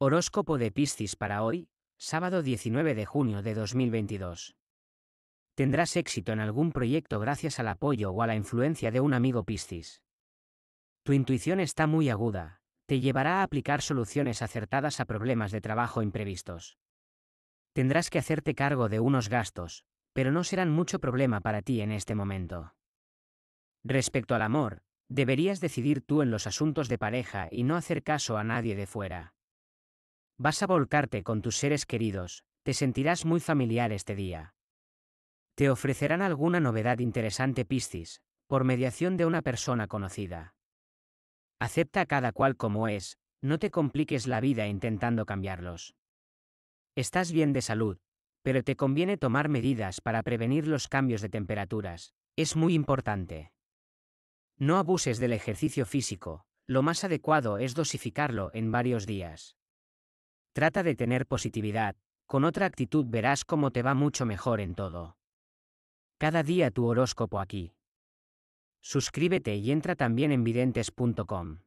Horóscopo de Piscis para hoy, sábado 19 de junio de 2022. Tendrás éxito en algún proyecto gracias al apoyo o a la influencia de un amigo Piscis. Tu intuición está muy aguda, te llevará a aplicar soluciones acertadas a problemas de trabajo imprevistos. Tendrás que hacerte cargo de unos gastos, pero no serán mucho problema para ti en este momento. Respecto al amor, deberías decidir tú en los asuntos de pareja y no hacer caso a nadie de fuera. Vas a volcarte con tus seres queridos, te sentirás muy familiar este día. Te ofrecerán alguna novedad interesante Piscis, por mediación de una persona conocida. Acepta a cada cual como es, no te compliques la vida intentando cambiarlos. Estás bien de salud, pero te conviene tomar medidas para prevenir los cambios de temperaturas, es muy importante. No abuses del ejercicio físico, lo más adecuado es dosificarlo en varios días. Trata de tener positividad, con otra actitud verás cómo te va mucho mejor en todo. Cada día tu horóscopo aquí. Suscríbete y entra también en videntes.com.